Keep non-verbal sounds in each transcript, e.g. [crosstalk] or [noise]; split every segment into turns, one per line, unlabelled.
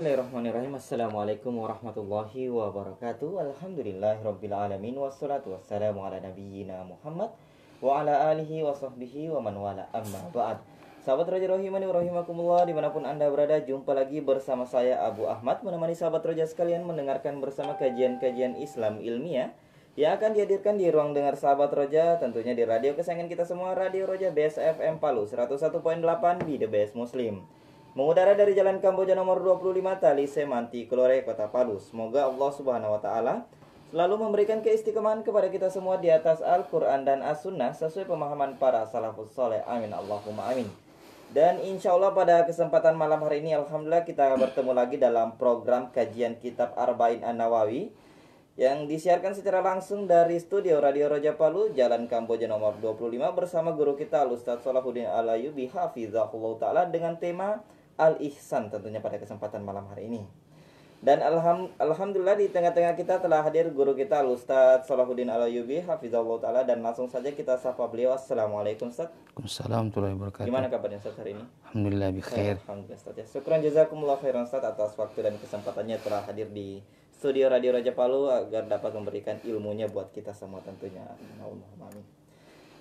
Bismillahirrahmanirrahim Assalamualaikum warahmatullahi wabarakatuh Alhamdulillahirrabbilalamin Wassalatu wassalamu ala nabiyyina Muhammad Wa ala alihi wa sahbihi wa man wala amma ba'd Sahabat Raja Rohimani Rahimakumullah Dimanapun anda berada Jumpa lagi bersama saya Abu Ahmad Menemani sahabat Raja sekalian Mendengarkan bersama kajian-kajian Islam ilmiah Yang akan dihadirkan di ruang dengar sahabat Raja. Tentunya di radio kesayangan kita semua Radio Raja BSFM Palu 101.8 Be The Best Muslim mengudara dari Jalan Kamboja nomor 25 Tali Semanti Kelore Kota Palu. Semoga Allah Subhanahu wa taala selalu memberikan keistiqomahan kepada kita semua di atas Al-Qur'an dan As-Sunnah sesuai pemahaman para salafus Saleh. Amin Allahumma amin. Dan insya Allah pada kesempatan malam hari ini Alhamdulillah kita bertemu lagi dalam program kajian kitab Arba'in An-Nawawi yang disiarkan secara langsung dari studio Radio Raja Palu, Jalan Kamboja nomor 25 bersama guru kita Al-Ustaz Salahuddin Alayubi Hafizahullah Ta'ala dengan tema Al-Ihsan tentunya pada kesempatan malam hari ini. Dan alham, alhamdulillah di tengah-tengah kita telah hadir guru kita Ustaz Salahuddin Al-Ayubi hafizallahu taala dan langsung saja kita sapa beliau. Assalamualaikum Ustaz.
Waalaikumsalam warahmatullahi wabarakatuh. Gimana kabarnya Ustaz hari ini? Alhamdulillah bi khair.
Alhamdulillah Ustaz. Ya. Syukran jazakumullah khairan Ustaz atas waktu dan kesempatannya telah hadir di studio Radio Raja Palu agar dapat memberikan ilmunya buat kita semua tentunya. Allahumma amin.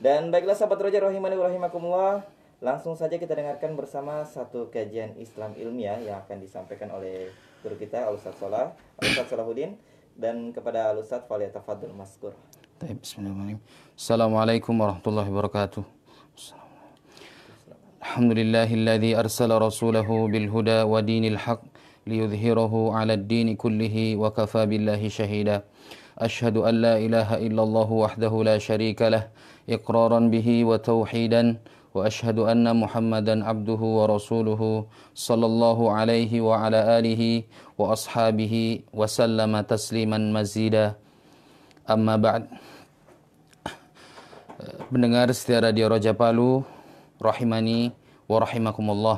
Dan baiklah sahabat Raja rahimani rahimakumullah Langsung saja kita dengarkan bersama satu kajian Islam ilmiah yang akan disampaikan oleh guru kita Al-Ustaz Salah, Al-Ustaz Salahuddin dan kepada Al-Ustaz Tafadul
Maskur. Bismillahirrahmanirrahim. Assalamualaikum warahmatullahi wabarakatuh. Alhamdulillahilladzi arsala rasulahu bilhuda wa dinil haqq liyudhhirahu 'ala ad-din kullihi wa kafa billahi shahida. أشهد أن لا إله إلا الله وحده لا شريك له إقرارا به وتوحيدا واشهد ان محمدا عبده ورسوله صلى الله عليه وعلى اله واصحابه وسلم تسليما مزيدا اما بعد mendengar setia radio Raja Palu rahimani wa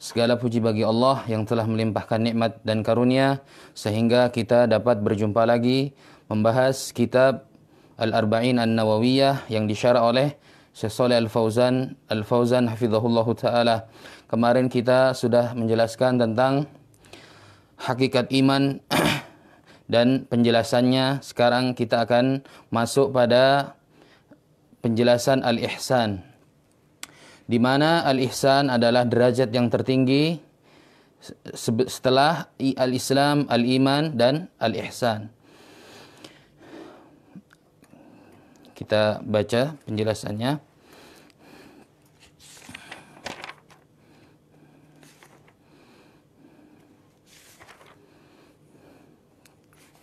Segala puji bagi Allah yang telah melimpahkan nikmat dan karunia sehingga kita dapat berjumpa lagi membahas kitab Al-Arba'in An-Nawawiyah yang disyarah oleh Syekh Saleh Al-Fauzan, Al-Fauzan hafizahullah taala. Kemarin kita sudah menjelaskan tentang hakikat iman [clears throat] dan penjelasannya. Sekarang kita akan masuk pada penjelasan al-ihsan. Di mana al-ihsan adalah derajat yang tertinggi setelah al-Islam, al-iman dan al-ihsan. kita baca penjelasannya.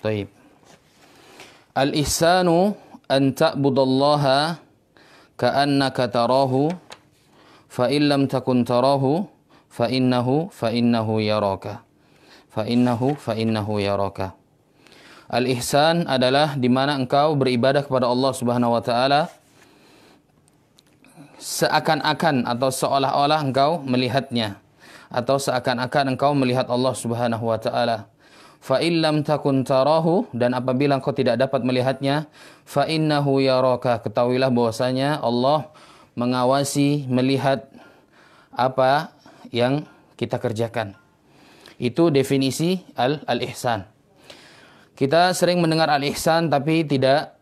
baik, Al-ihsanu an ta'budallaha ka'annaka tarahu fa in lam takun tarahu fa innahu fa innahu yaraka. Fa innahu fa innahu yaraka. Al-ihsan adalah di mana engkau beribadah kepada Allah Subhanahu wa taala seakan-akan atau seolah-olah engkau melihatnya atau seakan-akan engkau melihat Allah Subhanahu wa taala fa illam takun tarahu dan apabila engkau tidak dapat melihatnya fa innahu yaraka ketahuilah bahwasanya Allah mengawasi melihat apa yang kita kerjakan itu definisi al al ihsan kita sering mendengar al ihsan tapi tidak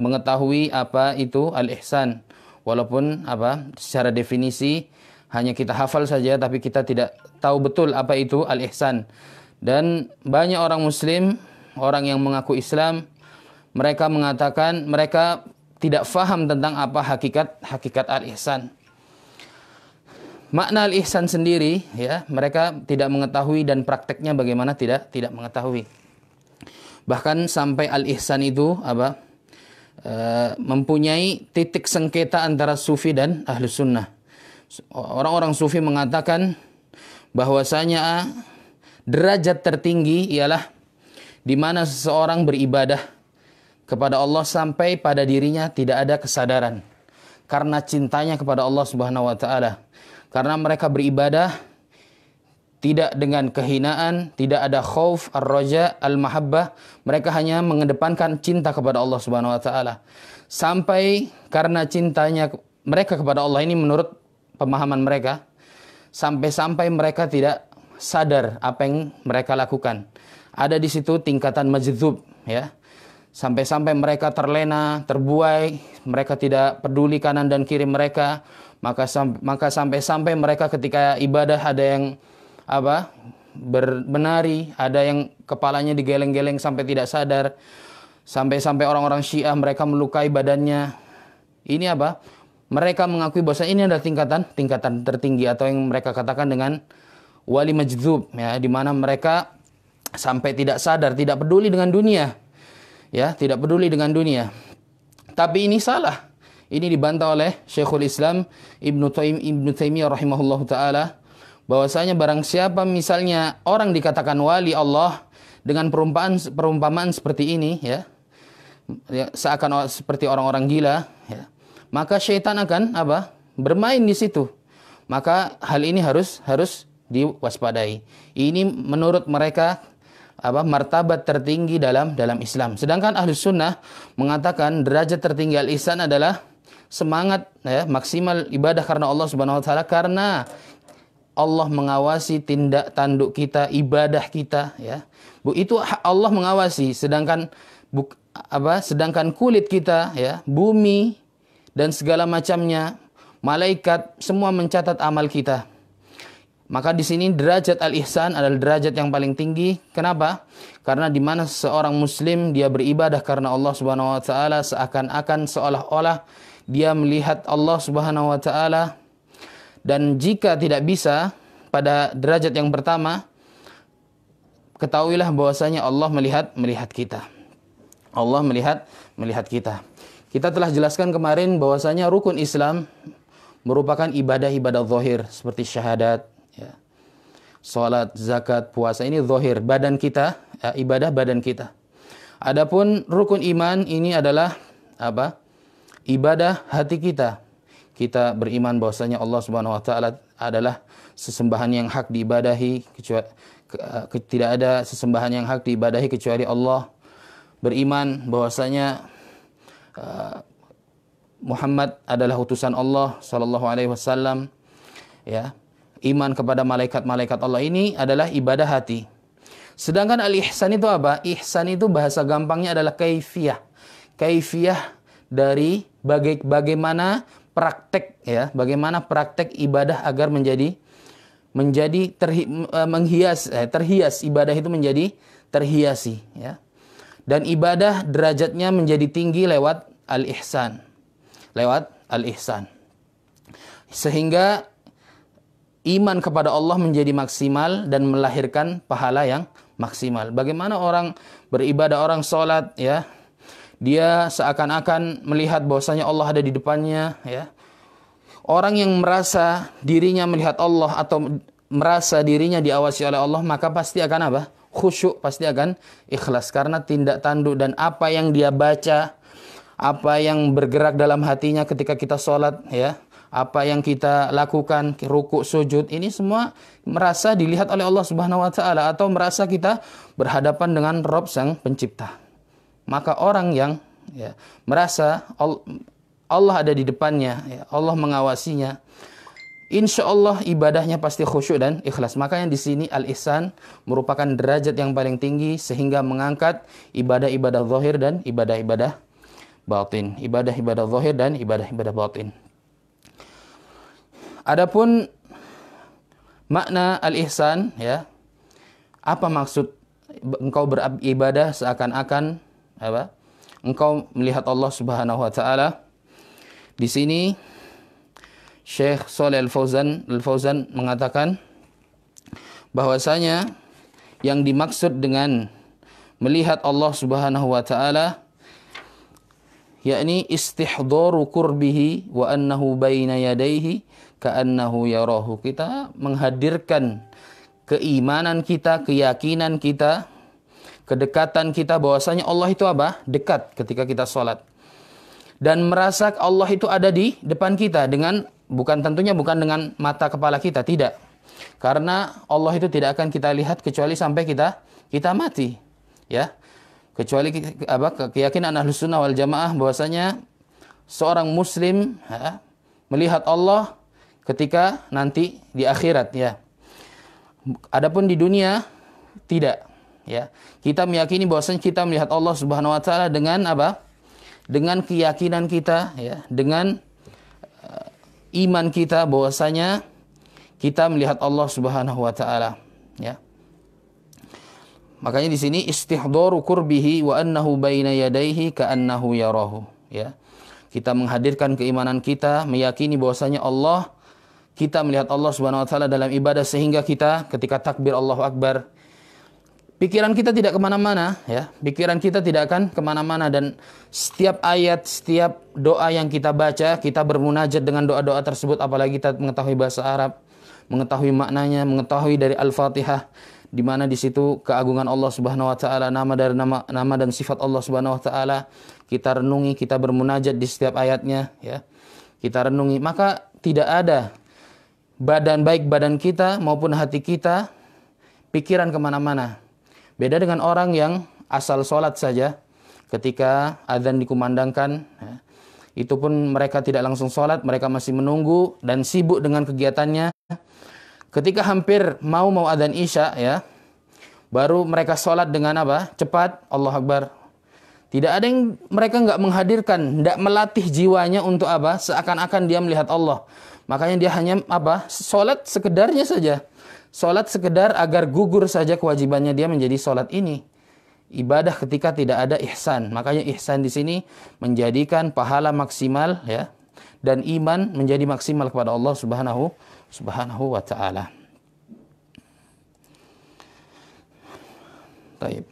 mengetahui apa itu al ihsan walaupun apa secara definisi hanya kita hafal saja tapi kita tidak tahu betul apa itu al ihsan dan banyak orang muslim, orang yang mengaku Islam, mereka mengatakan mereka tidak faham tentang apa hakikat hakikat al-ihsan. Makna al-ihsan sendiri ya, mereka tidak mengetahui dan prakteknya bagaimana tidak tidak mengetahui. Bahkan sampai al-ihsan itu apa? E, mempunyai titik sengketa antara sufi dan ahlu sunnah. Orang-orang sufi mengatakan bahwasanya Derajat tertinggi ialah di mana seseorang beribadah kepada Allah sampai pada dirinya tidak ada kesadaran karena cintanya kepada Allah Subhanahu wa taala. Karena mereka beribadah tidak dengan kehinaan, tidak ada khauf, ar-raja, al-mahabbah, mereka hanya mengedepankan cinta kepada Allah Subhanahu wa taala. Sampai karena cintanya mereka kepada Allah ini menurut pemahaman mereka sampai-sampai mereka tidak sadar apa yang mereka lakukan. Ada di situ tingkatan majdzub ya. Sampai-sampai mereka terlena, terbuai, mereka tidak peduli kanan dan kiri mereka, maka maka sampai-sampai mereka ketika ibadah ada yang apa? berbenari, ada yang kepalanya digeleng-geleng sampai tidak sadar. Sampai-sampai orang-orang Syiah mereka melukai badannya. Ini apa? Mereka mengakui bahwa ini adalah tingkatan tingkatan tertinggi atau yang mereka katakan dengan wali majdzub ya di mana mereka sampai tidak sadar, tidak peduli dengan dunia. Ya, tidak peduli dengan dunia. Tapi ini salah. Ini dibantah oleh Syekhul Islam Ibnu Taim Ibnu Taimiyah rahimahullahu taala bahwasanya barang siapa misalnya orang dikatakan wali Allah dengan perumpamaan perumpamaan seperti ini ya, ya seakan seperti orang-orang gila ya, maka syaitan akan apa bermain di situ maka hal ini harus harus diwaspadai. Ini menurut mereka apa martabat tertinggi dalam dalam Islam. Sedangkan ahlu Sunnah mengatakan derajat tertinggi al-ihsan adalah semangat ya, maksimal ibadah karena Allah Subhanahu wa taala karena Allah mengawasi tindak tanduk kita, ibadah kita ya. Bu itu Allah mengawasi sedangkan bu, apa sedangkan kulit kita ya, bumi dan segala macamnya, malaikat semua mencatat amal kita. Maka di sini derajat al-ihsan adalah derajat yang paling tinggi. Kenapa? Karena di mana seorang muslim dia beribadah karena Allah Subhanahu wa taala seakan-akan seolah-olah dia melihat Allah Subhanahu wa taala dan jika tidak bisa pada derajat yang pertama ketahuilah bahwasanya Allah melihat melihat kita. Allah melihat melihat kita. Kita telah jelaskan kemarin bahwasanya rukun Islam merupakan ibadah-ibadah zahir seperti syahadat, Ya. Salat, zakat, puasa ini zahir badan kita, ya, ibadah badan kita. Adapun rukun iman ini adalah apa? Ibadah hati kita. Kita beriman bahwasanya Allah Subhanahu wa taala adalah sesembahan yang hak diibadahi kecuali ke, tidak ada sesembahan yang hak diibadahi kecuali Allah. Beriman bahwasanya uh, Muhammad adalah utusan Allah sallallahu alaihi wasallam ya iman kepada malaikat-malaikat Allah ini adalah ibadah hati. Sedangkan al-ihsan itu apa? Ihsan itu bahasa gampangnya adalah kaifiyah. Kaifiyah dari baga bagaimana praktek ya, bagaimana praktek ibadah agar menjadi menjadi terhi, eh, menghias eh, terhias ibadah itu menjadi terhiasi ya. Dan ibadah derajatnya menjadi tinggi lewat al-ihsan. Lewat al-ihsan. Sehingga iman kepada Allah menjadi maksimal dan melahirkan pahala yang maksimal. Bagaimana orang beribadah, orang sholat, ya, dia seakan-akan melihat bahwasanya Allah ada di depannya, ya. Orang yang merasa dirinya melihat Allah atau merasa dirinya diawasi oleh Allah, maka pasti akan apa? Khusyuk, pasti akan ikhlas karena tindak tanduk dan apa yang dia baca, apa yang bergerak dalam hatinya ketika kita sholat, ya apa yang kita lakukan rukuk sujud ini semua merasa dilihat oleh Allah Subhanahu wa taala atau merasa kita berhadapan dengan Rob sang pencipta. Maka orang yang ya, merasa Allah ada di depannya, ya, Allah mengawasinya. Insya Allah ibadahnya pasti khusyuk dan ikhlas. maka yang di sini al-ihsan merupakan derajat yang paling tinggi sehingga mengangkat ibadah-ibadah zahir dan ibadah-ibadah batin. Ibadah-ibadah zahir dan ibadah-ibadah batin. Adapun makna al-ihsan ya. Apa maksud engkau beribadah seakan-akan apa? Engkau melihat Allah Subhanahu wa taala. Di sini Syekh Saleh Al-Fauzan Al-Fauzan mengatakan bahwasanya yang dimaksud dengan melihat Allah Subhanahu wa taala yakni istihdaru qurbihi wa annahu baina yadayhi ka'annahu yarahu kita menghadirkan keimanan kita, keyakinan kita, kedekatan kita bahwasanya Allah itu apa? Dekat ketika kita sholat. Dan merasa Allah itu ada di depan kita dengan bukan tentunya bukan dengan mata kepala kita, tidak. Karena Allah itu tidak akan kita lihat kecuali sampai kita kita mati. Ya. Kecuali apa keyakinan Ahlus Sunnah wal Jamaah bahwasanya seorang muslim ya, melihat Allah ketika nanti di akhirat ya. Adapun di dunia tidak ya. Kita meyakini bahwasanya kita melihat Allah Subhanahu wa taala dengan apa? Dengan keyakinan kita ya, dengan uh, iman kita bahwasanya kita melihat Allah Subhanahu wa taala ya. Makanya di sini istihdaru qurbihi wa annahu baina yadayhi ka'annahu yarahu ya. Kita menghadirkan keimanan kita, meyakini bahwasanya Allah kita melihat Allah Subhanahu wa taala dalam ibadah sehingga kita ketika takbir Allahu Akbar pikiran kita tidak kemana-mana ya pikiran kita tidak akan kemana-mana dan setiap ayat setiap doa yang kita baca kita bermunajat dengan doa-doa tersebut apalagi kita mengetahui bahasa Arab mengetahui maknanya mengetahui dari Al-Fatihah di mana di situ keagungan Allah Subhanahu wa taala nama dari nama nama dan sifat Allah Subhanahu wa taala kita renungi kita bermunajat di setiap ayatnya ya kita renungi maka tidak ada badan baik badan kita maupun hati kita, pikiran kemana-mana. Beda dengan orang yang asal sholat saja, ketika azan dikumandangkan, ya, itu pun mereka tidak langsung sholat, mereka masih menunggu dan sibuk dengan kegiatannya. Ketika hampir mau mau azan isya, ya, baru mereka sholat dengan apa? Cepat, Allah Akbar. Tidak ada yang mereka nggak menghadirkan, nggak melatih jiwanya untuk apa? Seakan-akan dia melihat Allah. Makanya dia hanya apa? Sholat sekedarnya saja. solat sekedar agar gugur saja kewajibannya dia menjadi solat ini. Ibadah ketika tidak ada ihsan. Makanya ihsan di sini menjadikan pahala maksimal ya dan iman menjadi maksimal kepada Allah Subhanahu Subhanahu wa taala. Taib.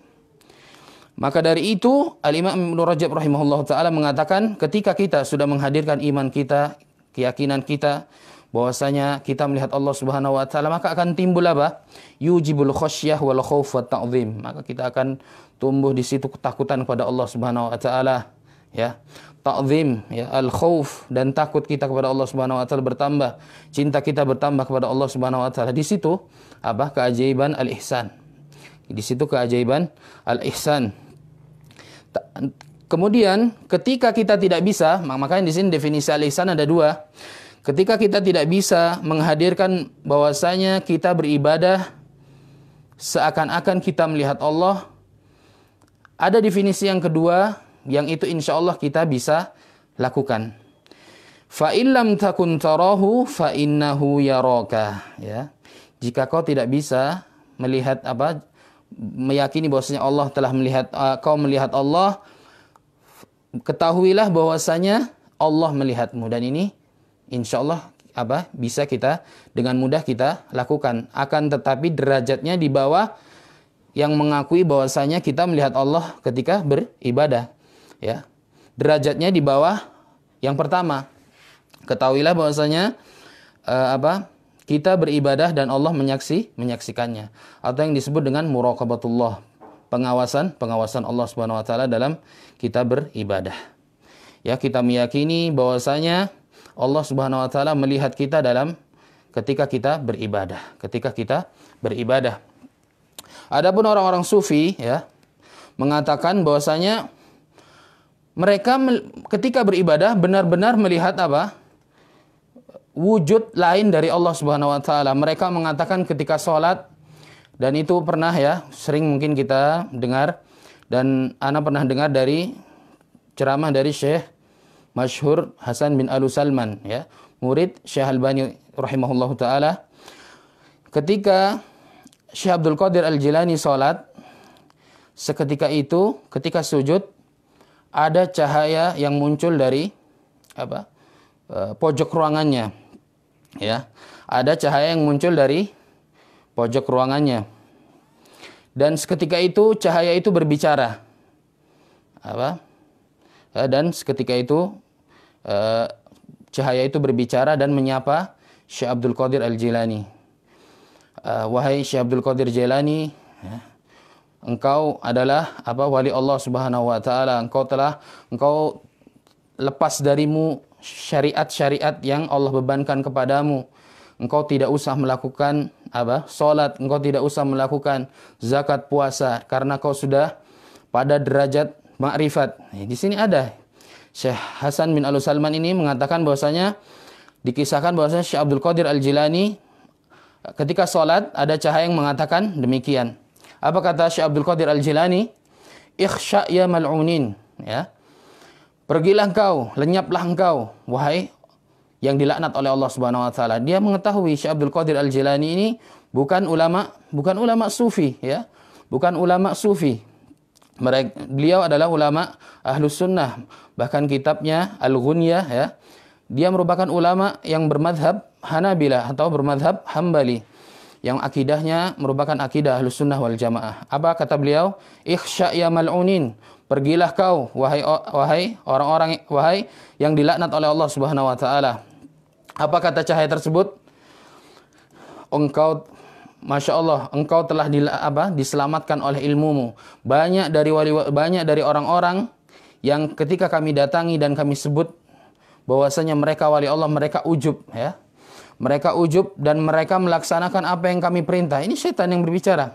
Maka dari itu Al-Imam Ibnu Rajab rahimahullah taala mengatakan ketika kita sudah menghadirkan iman kita keyakinan kita bahwasanya kita melihat Allah Subhanahu wa taala maka akan timbul apa? Yujibul khasyah wal khauf wa ta'zim. Maka kita akan tumbuh di situ ketakutan kepada Allah Subhanahu wa taala ya. Ta'zim ya al khauf dan takut kita kepada Allah Subhanahu wa taala bertambah, cinta kita bertambah kepada Allah Subhanahu wa taala. Di situ apa? keajaiban al ihsan. Di situ keajaiban al ihsan Kemudian ketika kita tidak bisa, makanya di sini definisi alisan ada dua. Ketika kita tidak bisa menghadirkan bahwasanya kita beribadah seakan-akan kita melihat Allah, ada definisi yang kedua yang itu insya Allah kita bisa lakukan. Fa'ilam takun tarahu fa'innahu yaroka. Ya. Jika kau tidak bisa melihat apa, meyakini bahwasanya Allah telah melihat, uh, kau melihat Allah, ketahuilah bahwasanya Allah melihatmu dan ini insya Allah apa bisa kita dengan mudah kita lakukan. Akan tetapi derajatnya di bawah yang mengakui bahwasanya kita melihat Allah ketika beribadah. Ya, derajatnya di bawah yang pertama. Ketahuilah bahwasanya uh, apa kita beribadah dan Allah menyaksi menyaksikannya atau yang disebut dengan muraqabatullah pengawasan pengawasan Allah Subhanahu wa taala dalam kita beribadah. Ya, kita meyakini bahwasanya Allah Subhanahu wa taala melihat kita dalam ketika kita beribadah, ketika kita beribadah. Adapun orang-orang sufi ya mengatakan bahwasanya mereka ketika beribadah benar-benar melihat apa? wujud lain dari Allah Subhanahu wa taala. Mereka mengatakan ketika sholat dan itu pernah ya, sering mungkin kita dengar dan Ana pernah dengar dari ceramah dari Syekh Masyhur Hasan bin Alu Salman ya, murid Syekh Albani rahimahullahu taala. Ketika Syekh Abdul Qadir Al-Jilani salat seketika itu ketika sujud ada cahaya yang muncul dari apa? Eh, pojok ruangannya ya. Ada cahaya yang muncul dari pojok ruangannya. Dan seketika itu cahaya itu berbicara. Apa? Eh, dan seketika itu eh, cahaya itu berbicara dan menyapa Syekh Abdul Qadir Al-Jilani. Eh, wahai Syekh Abdul Qadir Jilani, ya, engkau adalah apa wali Allah Subhanahu wa taala. Engkau telah engkau lepas darimu syariat-syariat yang Allah bebankan kepadamu engkau tidak usah melakukan apa? Salat, engkau tidak usah melakukan zakat puasa karena kau sudah pada derajat makrifat. Nah, di sini ada Syekh Hasan bin Al Salman ini mengatakan bahwasanya dikisahkan bahwasanya Syekh Abdul Qadir Al Jilani ketika salat ada cahaya yang mengatakan demikian. Apa kata Syekh Abdul Qadir Al Jilani? Ikhsya ya mal'unin ya. Pergilah engkau, lenyaplah engkau, wahai yang dilaknat oleh Allah Subhanahu wa taala. Dia mengetahui Syekh Abdul Qadir Al-Jilani ini bukan ulama bukan ulama sufi ya. Bukan ulama sufi. Mereka beliau adalah ulama Ahlus Sunnah. Bahkan kitabnya Al-Ghunyah ya. Dia merupakan ulama yang bermadhab Hanabilah atau bermadhab Hambali yang akidahnya merupakan akidah ahlus sunnah wal jamaah. Apa kata beliau? Ikhsya ya mal'unin. Pergilah kau, wahai wahai orang-orang wahai yang dilaknat oleh Allah Subhanahu wa taala. Apa kata cahaya tersebut? Engkau Masya Allah, engkau telah di, apa, diselamatkan oleh ilmumu. Banyak dari wali, banyak dari orang-orang yang ketika kami datangi dan kami sebut bahwasanya mereka wali Allah, mereka ujub ya. Mereka ujub dan mereka melaksanakan apa yang kami perintah. Ini setan yang berbicara.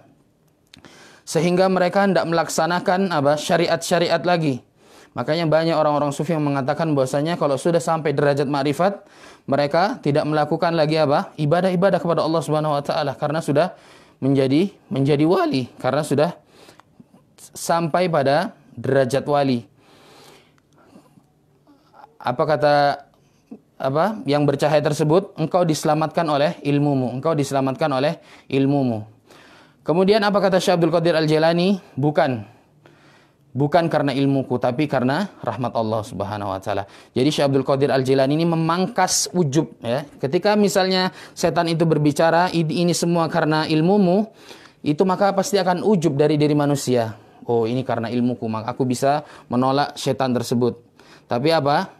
Sehingga mereka hendak melaksanakan apa syariat-syariat lagi Makanya banyak orang-orang sufi yang mengatakan bahwasanya kalau sudah sampai derajat makrifat, mereka tidak melakukan lagi apa? ibadah-ibadah kepada Allah Subhanahu wa taala karena sudah menjadi menjadi wali, karena sudah sampai pada derajat wali. Apa kata apa yang bercahaya tersebut engkau diselamatkan oleh ilmumu engkau diselamatkan oleh ilmumu kemudian apa kata Syekh Abdul Qadir Al jilani bukan bukan karena ilmuku tapi karena rahmat Allah Subhanahu wa taala. Jadi Syekh Abdul Qadir Al-Jilani ini memangkas ujub ya. Ketika misalnya setan itu berbicara ini semua karena ilmumu, itu maka pasti akan ujub dari diri manusia. Oh, ini karena ilmuku maka aku bisa menolak setan tersebut. Tapi apa?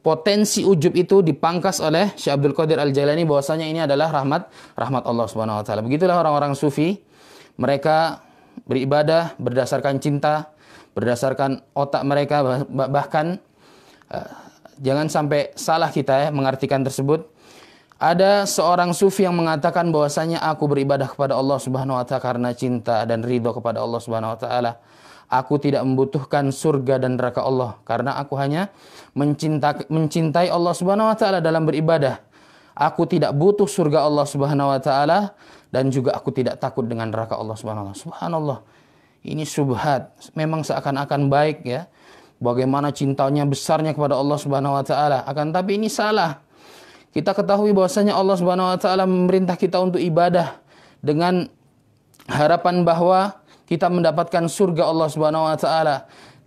Potensi ujub itu dipangkas oleh Syekh Abdul Qadir Al-Jilani bahwasanya ini adalah rahmat rahmat Allah Subhanahu wa taala. Begitulah orang-orang sufi. Mereka beribadah berdasarkan cinta, berdasarkan otak mereka bahkan eh, jangan sampai salah kita ya mengartikan tersebut. Ada seorang sufi yang mengatakan bahwasanya aku beribadah kepada Allah Subhanahu wa taala karena cinta dan ridho kepada Allah Subhanahu wa taala. Aku tidak membutuhkan surga dan neraka Allah karena aku hanya mencinta, mencintai Allah Subhanahu wa taala dalam beribadah. Aku tidak butuh surga Allah Subhanahu wa taala dan juga aku tidak takut dengan neraka Allah Subhanahu wa taala. Subhanallah ini subhat memang seakan-akan baik ya bagaimana cintanya besarnya kepada Allah Subhanahu wa taala akan tapi ini salah kita ketahui bahwasanya Allah Subhanahu wa taala memerintah kita untuk ibadah dengan harapan bahwa kita mendapatkan surga Allah Subhanahu wa taala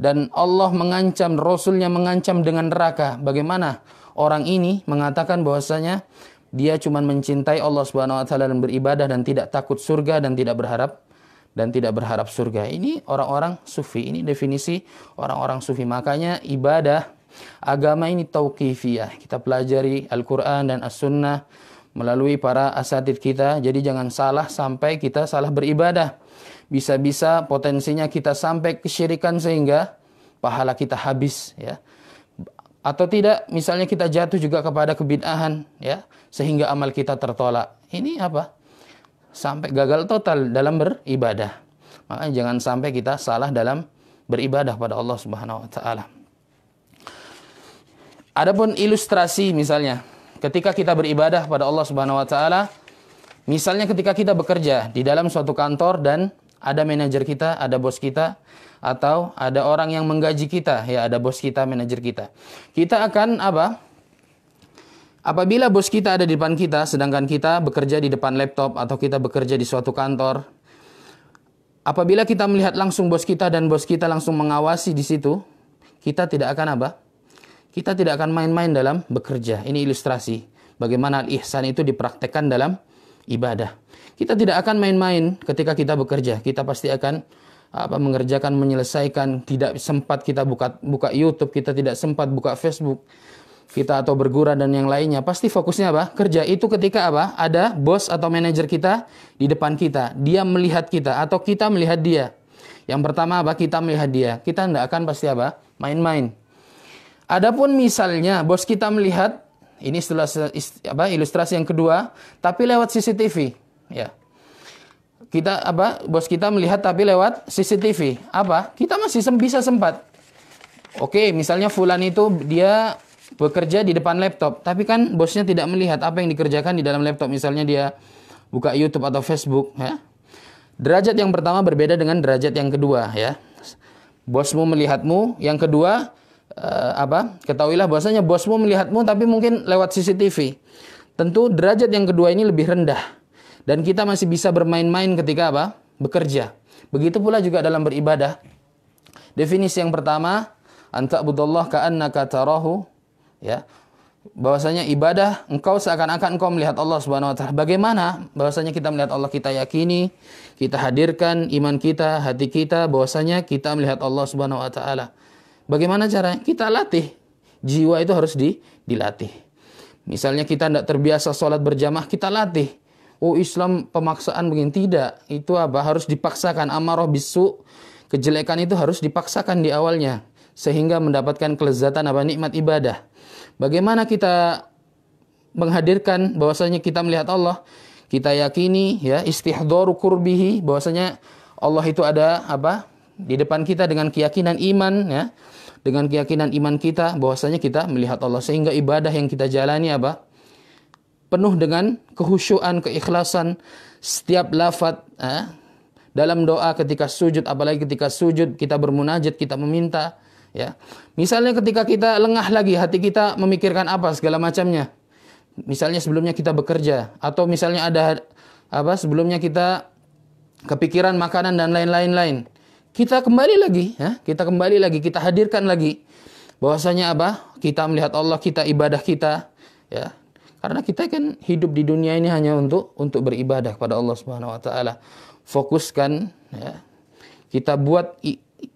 dan Allah mengancam rasulnya mengancam dengan neraka bagaimana orang ini mengatakan bahwasanya dia cuma mencintai Allah Subhanahu wa taala dan beribadah dan tidak takut surga dan tidak berharap dan tidak berharap surga. Ini orang-orang sufi, ini definisi orang-orang sufi. Makanya ibadah agama ini tauqifiyah. Kita pelajari Al-Qur'an dan As-Sunnah melalui para asatid kita. Jadi jangan salah sampai kita salah beribadah. Bisa-bisa potensinya kita sampai kesyirikan sehingga pahala kita habis ya. Atau tidak misalnya kita jatuh juga kepada kebid'ahan ya sehingga amal kita tertolak. Ini apa? sampai gagal total dalam beribadah. Makanya jangan sampai kita salah dalam beribadah pada Allah Subhanahu wa taala. Adapun ilustrasi misalnya, ketika kita beribadah pada Allah Subhanahu wa taala, misalnya ketika kita bekerja di dalam suatu kantor dan ada manajer kita, ada bos kita, atau ada orang yang menggaji kita, ya ada bos kita, manajer kita. Kita akan apa? Apabila bos kita ada di depan kita, sedangkan kita bekerja di depan laptop atau kita bekerja di suatu kantor, apabila kita melihat langsung bos kita dan bos kita langsung mengawasi di situ, kita tidak akan apa? Kita tidak akan main-main dalam bekerja. Ini ilustrasi bagaimana ihsan itu dipraktekkan dalam ibadah. Kita tidak akan main-main ketika kita bekerja. Kita pasti akan apa mengerjakan menyelesaikan tidak sempat kita buka buka YouTube kita tidak sempat buka Facebook kita atau bergurau dan yang lainnya, pasti fokusnya apa? Kerja itu ketika apa? Ada bos atau manajer kita di depan kita. Dia melihat kita atau kita melihat dia. Yang pertama apa? Kita melihat dia. Kita tidak akan pasti apa? Main-main. Adapun misalnya bos kita melihat ini setelah apa, ilustrasi yang kedua, tapi lewat CCTV, ya. Kita apa? Bos kita melihat tapi lewat CCTV. Apa? Kita masih bisa sempat. Oke, misalnya Fulan itu dia bekerja di depan laptop, tapi kan bosnya tidak melihat apa yang dikerjakan di dalam laptop. Misalnya dia buka YouTube atau Facebook, ya. Derajat yang pertama berbeda dengan derajat yang kedua, ya. Bosmu melihatmu, yang kedua eh, apa? Ketahuilah bahwasanya bosmu melihatmu tapi mungkin lewat CCTV. Tentu derajat yang kedua ini lebih rendah dan kita masih bisa bermain-main ketika apa? bekerja. Begitu pula juga dalam beribadah. Definisi yang pertama, anta budallah ka'annaka tarahu ya bahwasanya ibadah engkau seakan-akan engkau melihat Allah Subhanahu wa taala. Bagaimana bahwasanya kita melihat Allah kita yakini, kita hadirkan iman kita, hati kita bahwasanya kita melihat Allah Subhanahu wa taala. Bagaimana caranya? Kita latih. Jiwa itu harus di, dilatih. Misalnya kita tidak terbiasa sholat berjamaah, kita latih. Oh Islam pemaksaan begini. Tidak. Itu apa? Harus dipaksakan. Amarah bisu. Kejelekan itu harus dipaksakan di awalnya. Sehingga mendapatkan kelezatan apa? Nikmat ibadah. Bagaimana kita menghadirkan bahwasanya kita melihat Allah? Kita yakini ya istihdharu kurbihi bahwasanya Allah itu ada apa? di depan kita dengan keyakinan iman ya. Dengan keyakinan iman kita bahwasanya kita melihat Allah sehingga ibadah yang kita jalani apa? penuh dengan kehusuan keikhlasan setiap lafat ya, dalam doa ketika sujud apalagi ketika sujud kita bermunajat kita meminta ya. Misalnya ketika kita lengah lagi, hati kita memikirkan apa segala macamnya. Misalnya sebelumnya kita bekerja atau misalnya ada apa sebelumnya kita kepikiran makanan dan lain-lain lain. Kita kembali lagi ya, kita kembali lagi, kita hadirkan lagi bahwasanya apa? Kita melihat Allah, kita ibadah kita ya. Karena kita kan hidup di dunia ini hanya untuk untuk beribadah kepada Allah Subhanahu wa taala. Fokuskan ya. Kita buat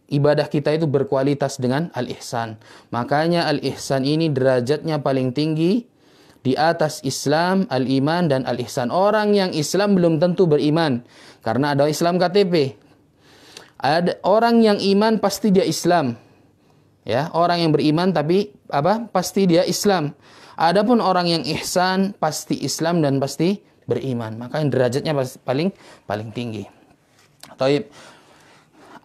ibadah kita itu berkualitas dengan al-ihsan. Makanya al-ihsan ini derajatnya paling tinggi di atas Islam, al-iman dan al-ihsan. Orang yang Islam belum tentu beriman karena ada Islam KTP. Ada orang yang iman pasti dia Islam. Ya, orang yang beriman tapi apa? Pasti dia Islam. Adapun orang yang ihsan pasti Islam dan pasti beriman. Makanya derajatnya paling paling tinggi. Taib.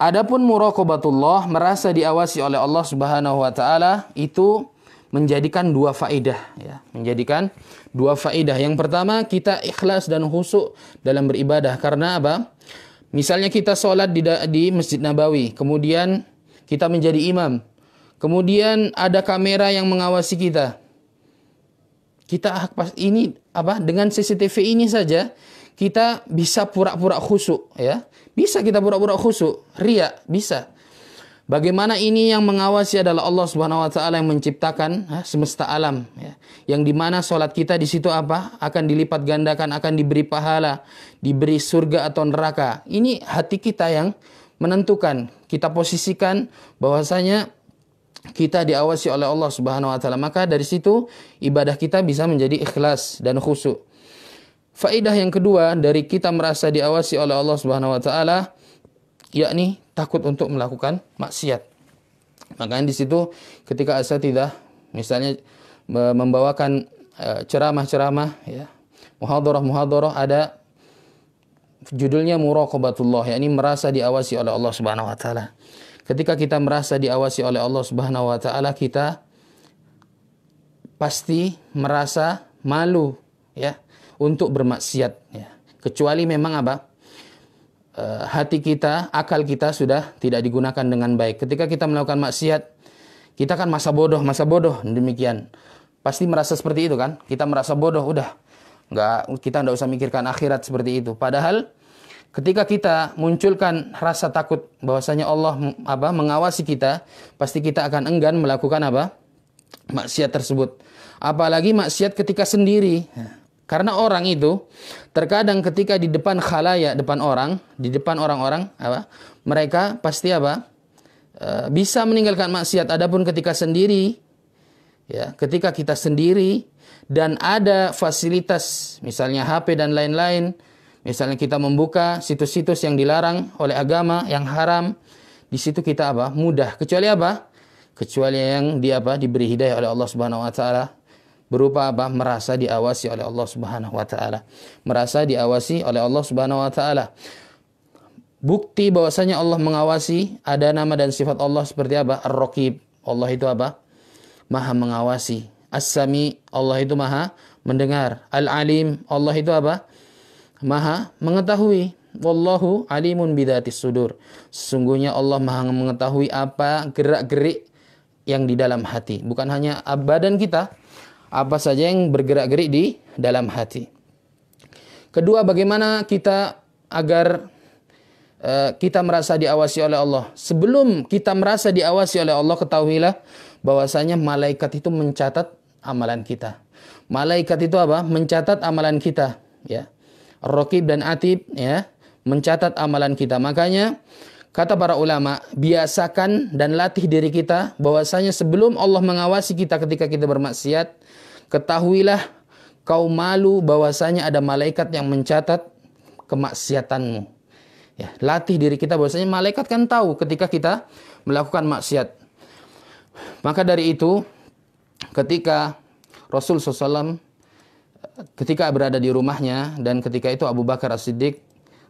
Adapun muraqabatullah merasa diawasi oleh Allah Subhanahu wa taala itu menjadikan dua faedah ya, menjadikan dua faedah. Yang pertama kita ikhlas dan khusyuk dalam beribadah karena apa? Misalnya kita sholat di, di Masjid Nabawi, kemudian kita menjadi imam, kemudian ada kamera yang mengawasi kita. Kita ini apa dengan CCTV ini saja kita bisa pura-pura khusuk ya. Bisa kita pura-pura khusuk, ria bisa. Bagaimana ini yang mengawasi adalah Allah Subhanahu wa taala yang menciptakan ha, semesta alam ya. Yang dimana sholat kita di situ apa? Akan dilipat gandakan, akan diberi pahala, diberi surga atau neraka. Ini hati kita yang menentukan. Kita posisikan bahwasanya kita diawasi oleh Allah Subhanahu wa taala. Maka dari situ ibadah kita bisa menjadi ikhlas dan khusyuk. Faidah yang kedua dari kita merasa diawasi oleh Allah Subhanahu wa taala yakni takut untuk melakukan maksiat. Makanya di situ ketika asa tidak misalnya membawakan e, ceramah-ceramah ya, muhadharah-muhadharah ada judulnya muraqabatullah yakni merasa diawasi oleh Allah Subhanahu wa taala. Ketika kita merasa diawasi oleh Allah Subhanahu wa taala kita pasti merasa malu ya untuk bermaksiat ya. kecuali memang apa e, hati kita akal kita sudah tidak digunakan dengan baik ketika kita melakukan maksiat kita kan masa bodoh masa bodoh demikian pasti merasa seperti itu kan kita merasa bodoh udah nggak kita nggak usah mikirkan akhirat seperti itu padahal ketika kita munculkan rasa takut bahwasanya Allah apa mengawasi kita pasti kita akan enggan melakukan apa maksiat tersebut apalagi maksiat ketika sendiri karena orang itu terkadang ketika di depan khalaya, depan orang, di depan orang-orang, apa? Mereka pasti apa? E, bisa meninggalkan maksiat. Adapun ketika sendiri, ya, ketika kita sendiri dan ada fasilitas, misalnya HP dan lain-lain, misalnya kita membuka situs-situs yang dilarang oleh agama, yang haram, di situ kita apa? Mudah. Kecuali apa? Kecuali yang dia apa? Diberi hidayah oleh Allah Subhanahu wa taala berupa apa? Merasa diawasi oleh Allah Subhanahu wa taala. Merasa diawasi oleh Allah Subhanahu wa taala. Bukti bahwasanya Allah mengawasi ada nama dan sifat Allah seperti apa? Ar-Raqib. Allah itu apa? Maha mengawasi. As-Sami, Allah itu Maha mendengar. Al-Alim, Allah itu apa? Maha mengetahui. Wallahu alimun bidatis sudur. Sesungguhnya Allah maha mengetahui apa gerak-gerik yang di dalam hati. Bukan hanya ah, badan kita, apa saja yang bergerak-gerik di dalam hati. Kedua, bagaimana kita agar uh, kita merasa diawasi oleh Allah. Sebelum kita merasa diawasi oleh Allah, ketahuilah bahwasanya malaikat itu mencatat amalan kita. Malaikat itu apa? Mencatat amalan kita, ya. Rokib dan Atib, ya, mencatat amalan kita. Makanya Kata para ulama, biasakan dan latih diri kita bahwasanya sebelum Allah mengawasi kita ketika kita bermaksiat, Ketahuilah kau malu bahwasanya ada malaikat yang mencatat kemaksiatanmu. Ya, latih diri kita bahwasanya malaikat kan tahu ketika kita melakukan maksiat. Maka dari itu ketika Rasul SAW ketika berada di rumahnya dan ketika itu Abu Bakar As-Siddiq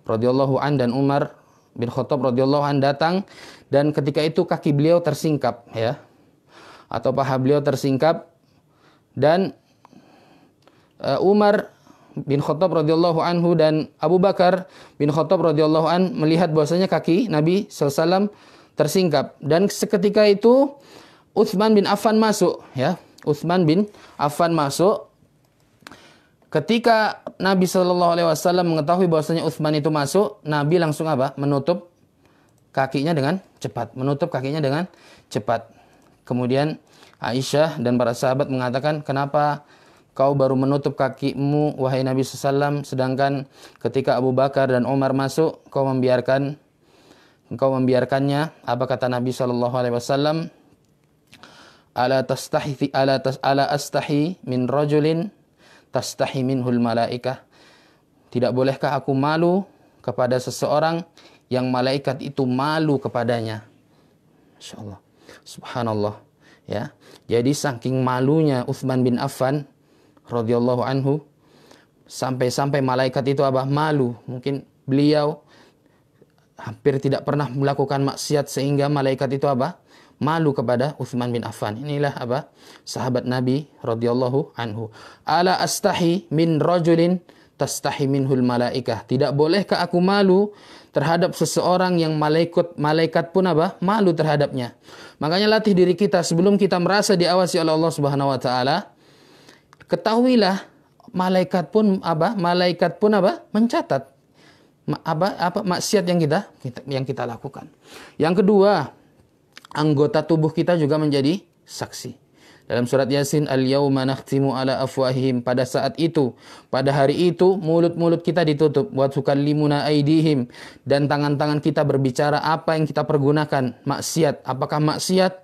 radhiyallahu an dan Umar bin Khattab radhiyallahu an datang dan ketika itu kaki beliau tersingkap ya atau paha beliau tersingkap dan uh, Umar bin Khattab radhiyallahu anhu dan Abu Bakar bin Khattab radhiyallahu an melihat bahwasanya kaki Nabi SAW tersingkap dan seketika itu Utsman bin Affan masuk ya Utsman bin Affan masuk ketika Nabi Shallallahu Alaihi Wasallam mengetahui bahwasanya Utsman itu masuk Nabi langsung apa menutup kakinya dengan cepat menutup kakinya dengan cepat kemudian Aisyah dan para sahabat mengatakan, "Kenapa kau baru menutup kakimu wahai Nabi SAW sedangkan ketika Abu Bakar dan Umar masuk kau membiarkan kau membiarkannya?" Apa kata Nabi Shallallahu alaihi wasallam? Ala tastahi ala tas ala astahi min rajulin tastahi minhul malaikah. Tidak bolehkah aku malu kepada seseorang yang malaikat itu malu kepadanya? Masya Allah. Subhanallah ya. Jadi saking malunya Uthman bin Affan radhiyallahu anhu sampai-sampai malaikat itu abah malu. Mungkin beliau hampir tidak pernah melakukan maksiat sehingga malaikat itu abah malu kepada Uthman bin Affan. Inilah abah Sahabat Nabi radhiyallahu anhu. Ala astahi min rajulin tastahi minhul malaikah. Tidak bolehkah aku malu terhadap seseorang yang malaikat malaikat pun apa? malu terhadapnya. Makanya latih diri kita sebelum kita merasa diawasi oleh Allah Subhanahu wa taala. Ketahuilah malaikat pun apa? Malaikat pun apa? mencatat apa apa maksiat yang kita yang kita lakukan. Yang kedua, anggota tubuh kita juga menjadi saksi. Dalam surat Yasin, Al-yawma nakhtimu ala afwahihim. Pada saat itu, pada hari itu, mulut-mulut kita ditutup. Wa limuna aidihim. Dan tangan-tangan kita berbicara apa yang kita pergunakan. Maksiat. Apakah maksiat?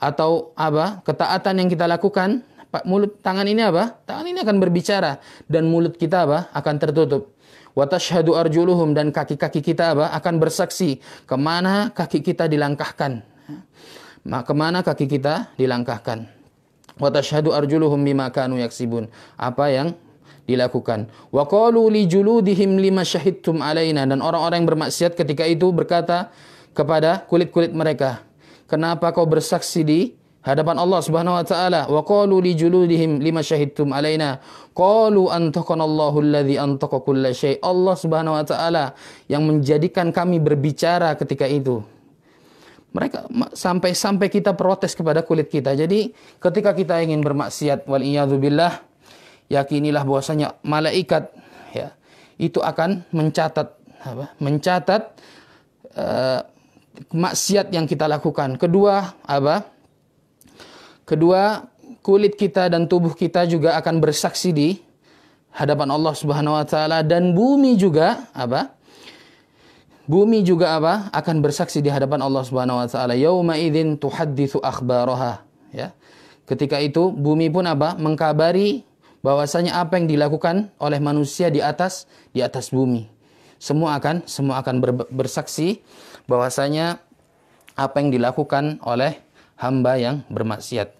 Atau apa? Ketaatan yang kita lakukan. Pak Mulut tangan ini apa? Tangan ini akan berbicara. Dan mulut kita apa? Akan tertutup. Watashhadu arjuluhum. Dan kaki-kaki kita apa? Akan bersaksi. Kemana kaki kita dilangkahkan. Kemana kaki kita dilangkahkan wa tashhadu arjuluhum bima kanu yaksibun apa yang dilakukan wa qalu li juludihim lima syahidtum alaina dan orang-orang yang bermaksiat ketika itu berkata kepada kulit-kulit mereka kenapa kau bersaksi di hadapan Allah Subhanahu wa taala wa qalu li juludihim lima syahidtum alaina qalu antaqanallahu alladhi antaqa kulla syai Allah Subhanahu wa taala yang menjadikan kami berbicara ketika itu mereka sampai sampai kita protes kepada kulit kita. Jadi ketika kita ingin bermaksiat wal iyadzubillah yakinilah bahwasanya malaikat ya itu akan mencatat apa? mencatat uh, maksiat yang kita lakukan. Kedua apa? Kedua kulit kita dan tubuh kita juga akan bersaksi di hadapan Allah Subhanahu wa taala dan bumi juga apa? Bumi juga apa? Akan bersaksi di hadapan Allah Subhanahu wa taala. Yauma idzin tuhadditsu akhbaraha, ya. Ketika itu bumi pun apa? Mengkabari bahwasanya apa yang dilakukan oleh manusia di atas di atas bumi. Semua akan semua akan ber, bersaksi bahwasanya apa yang dilakukan oleh hamba yang bermaksiat.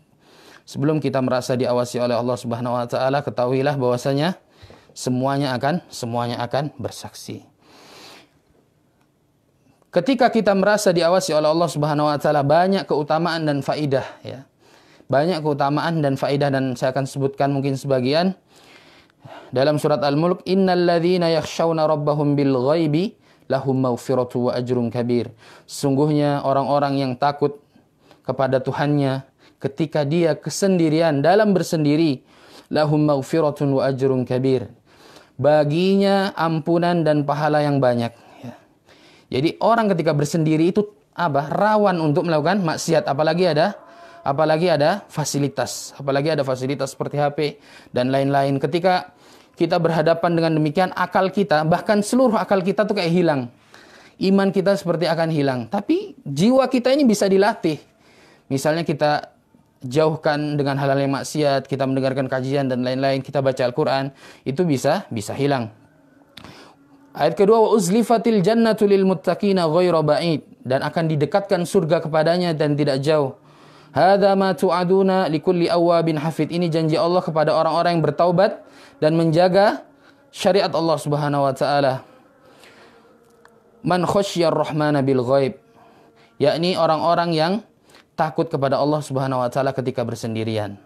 Sebelum kita merasa diawasi oleh Allah Subhanahu wa taala, ketahuilah bahwasanya semuanya akan semuanya akan bersaksi. Ketika kita merasa diawasi oleh Allah Subhanahu wa taala banyak keutamaan dan faidah ya. Banyak keutamaan dan faidah dan saya akan sebutkan mungkin sebagian dalam surat Al-Mulk innalladzina yakhshawna rabbahum bil ghaibi lahum mawfiratu wa ajrun kabir. Sungguhnya orang-orang yang takut kepada Tuhannya ketika dia kesendirian dalam bersendiri lahum maghfiratun wa ajrun kabir. Baginya ampunan dan pahala yang banyak. Jadi orang ketika bersendiri itu apa? Rawan untuk melakukan maksiat apalagi ada apalagi ada fasilitas, apalagi ada fasilitas seperti HP dan lain-lain. Ketika kita berhadapan dengan demikian akal kita bahkan seluruh akal kita tuh kayak hilang. Iman kita seperti akan hilang, tapi jiwa kita ini bisa dilatih. Misalnya kita jauhkan dengan hal-hal yang maksiat, kita mendengarkan kajian dan lain-lain, kita baca Al-Qur'an, itu bisa bisa hilang. Ayat kedua wa uzlifatil jannatu lil muttaqina ghayra ba'id dan akan didekatkan surga kepadanya dan tidak jauh. Hadza ma tu'aduna likulli awabin hafid. Ini janji Allah kepada orang-orang yang bertaubat dan menjaga syariat Allah Subhanahu wa taala. Man khasyar rahmana bil ghaib. Yakni orang-orang yang takut kepada Allah Subhanahu wa taala ketika bersendirian.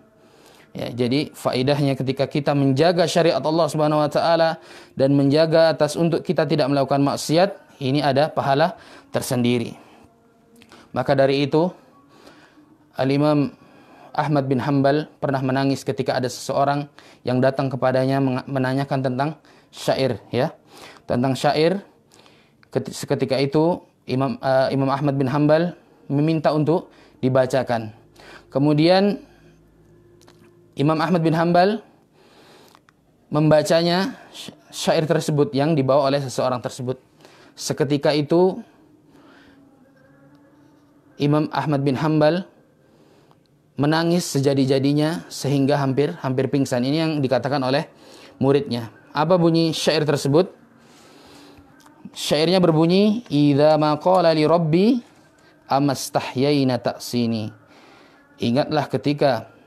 Ya, jadi faidahnya ketika kita menjaga syariat Allah Subhanahu wa taala dan menjaga atas untuk kita tidak melakukan maksiat, ini ada pahala tersendiri. Maka dari itu Al-Imam Ahmad bin Hambal pernah menangis ketika ada seseorang yang datang kepadanya menanyakan tentang syair ya. Tentang syair seketika itu Imam uh, Imam Ahmad bin Hambal meminta untuk dibacakan. Kemudian Imam Ahmad bin Hambal membacanya syair tersebut yang dibawa oleh seseorang tersebut. Seketika itu Imam Ahmad bin Hambal menangis sejadi-jadinya sehingga hampir hampir pingsan. Ini yang dikatakan oleh muridnya. Apa bunyi syair tersebut? Syairnya berbunyi, "Idza ma qala li rabbi amastahyaina ta'sini." Ingatlah ketika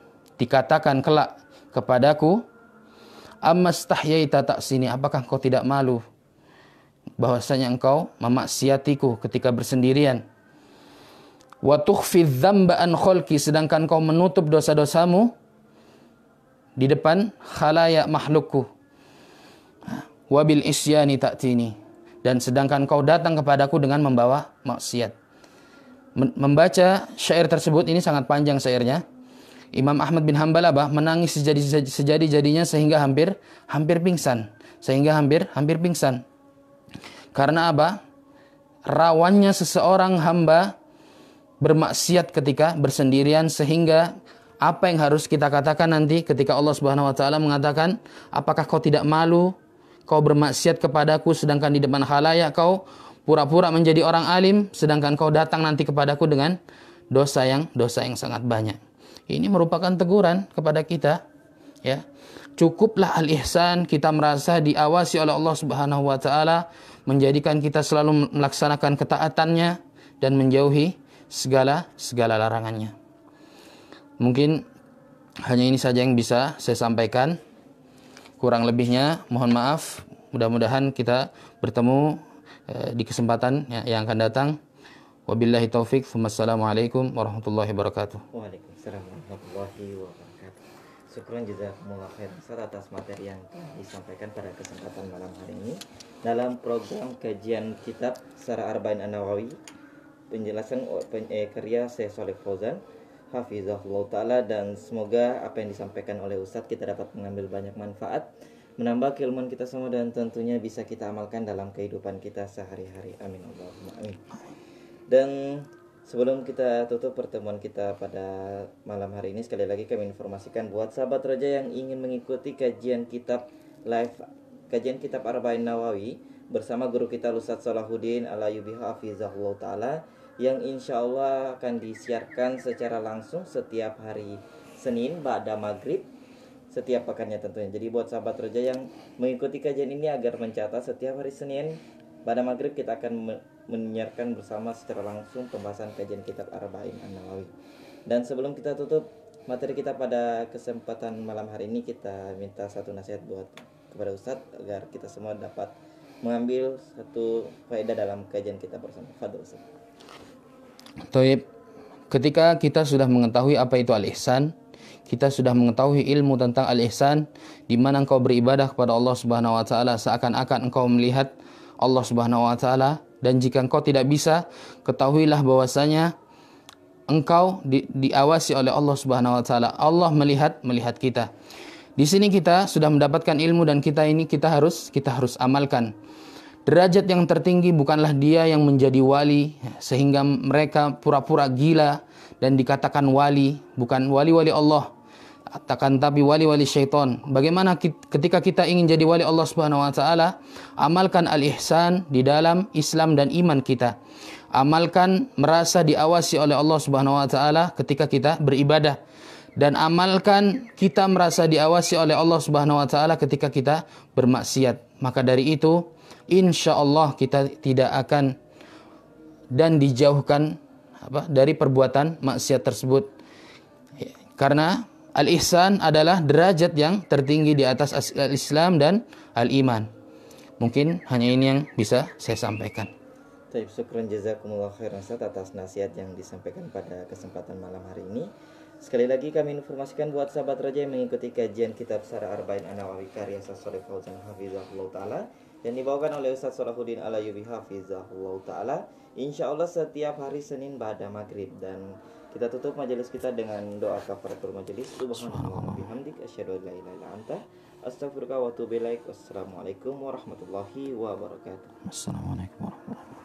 dikatakan kelak kepadaku, "Amastahyaita tak sini, apakah kau tidak malu bahwasanya engkau memaksiatiku ketika bersendirian?" Wa tukhfi dzamba an sedangkan kau menutup dosa-dosamu di depan khalayak makhlukku. Wabil isyani tak tini Dan sedangkan kau datang kepadaku dengan membawa maksiat. Membaca syair tersebut, ini sangat panjang syairnya Imam Ahmad bin Hambal apa? Menangis sejadi sejadi jadinya sehingga hampir hampir pingsan, sehingga hampir hampir pingsan. Karena apa? Rawannya seseorang hamba bermaksiat ketika bersendirian sehingga apa yang harus kita katakan nanti ketika Allah Subhanahu wa taala mengatakan, "Apakah kau tidak malu kau bermaksiat kepadaku sedangkan di depan khalayak kau pura-pura menjadi orang alim sedangkan kau datang nanti kepadaku dengan dosa yang dosa yang sangat banyak." Ini merupakan teguran kepada kita, ya. Cukuplah al-ihsan kita merasa diawasi oleh Allah Subhanahu wa taala, menjadikan kita selalu melaksanakan ketaatannya dan menjauhi segala segala larangannya. Mungkin hanya ini saja yang bisa saya sampaikan. Kurang lebihnya mohon maaf. Mudah-mudahan kita bertemu eh, di kesempatan ya, yang akan datang. Wabillahi taufik. Wassalamualaikum warahmatullahi wabarakatuh.
Waalaikumsalam. Assalamualaikum warahmatullahi wabarakatuh. Syukron jazakumullah khair besar atas materi yang telah disampaikan pada kesempatan malam hari ini dalam program kajian kitab Sarah Arba'in An-Nawawi penjelasan eh, karya Syekh Saleh Fauzan Hafizahullah Ta'ala dan semoga apa yang disampaikan oleh Ustadz kita dapat mengambil banyak manfaat menambah keilmuan kita semua dan tentunya bisa kita amalkan dalam kehidupan kita sehari-hari amin Allahumma amin dan Sebelum kita tutup pertemuan kita pada malam hari ini sekali lagi kami informasikan buat sahabat Roja yang ingin mengikuti kajian kitab live kajian kitab Arba'in Nawawi bersama guru kita Lusat Salahuddin Alayubi Hafizahullah taala yang insya Allah akan disiarkan secara langsung setiap hari Senin pada maghrib setiap pekannya tentunya. Jadi buat sahabat Roja yang mengikuti kajian ini agar mencatat setiap hari Senin pada maghrib kita akan menyiarkan bersama secara langsung pembahasan kajian kitab Arba'in An-Nawawi. Dan sebelum kita tutup materi kita pada kesempatan malam hari ini kita minta satu nasihat buat kepada Ustadz agar kita semua dapat mengambil satu faedah dalam kajian kita bersama.
Fadl Ustaz. Toib, ketika kita sudah mengetahui apa itu al-ihsan, kita sudah mengetahui ilmu tentang al-ihsan di mana engkau beribadah kepada Allah Subhanahu wa taala seakan-akan engkau melihat Allah Subhanahu wa taala dan jika engkau tidak bisa, ketahuilah bahwasanya engkau di, diawasi oleh Allah Subhanahu wa taala. Allah melihat melihat kita. Di sini kita sudah mendapatkan ilmu dan kita ini kita harus kita harus amalkan. Derajat yang tertinggi bukanlah dia yang menjadi wali sehingga mereka pura-pura gila dan dikatakan wali, bukan wali-wali Allah Takkan tapi wali-wali syaitan. Bagaimana ketika kita ingin jadi wali Allah Subhanahu wa taala, amalkan al-ihsan di dalam Islam dan iman kita. Amalkan merasa diawasi oleh Allah Subhanahu wa taala ketika kita beribadah dan amalkan kita merasa diawasi oleh Allah Subhanahu wa taala ketika kita bermaksiat. Maka dari itu, insya Allah kita tidak akan dan dijauhkan apa dari perbuatan maksiat tersebut. Karena al-ihsan adalah derajat yang tertinggi di atas al-Islam dan al-iman. Mungkin hanya ini yang bisa saya sampaikan.
Taib syukran jazakumullah khairan atas nasihat yang disampaikan pada kesempatan malam hari ini. Sekali lagi kami informasikan buat sahabat raja yang mengikuti kajian kitab Sarah Arba'in Anawawi karya Ustaz Soleh Fauzan Hafizahullah Ta'ala yang dibawakan oleh Ustaz Salahuddin Alayubi Hafizahullah Ta'ala. Insya Allah setiap hari Senin pada maghrib dan kita tutup majelis kita dengan doa kafaratul majelis. Subhanallah bihamdik asyhadu an la ilaha illa anta astaghfiruka wa atubu ilaik. Wassalamualaikum warahmatullahi wabarakatuh.
Wassalamualaikum warahmatullahi wabarakatuh.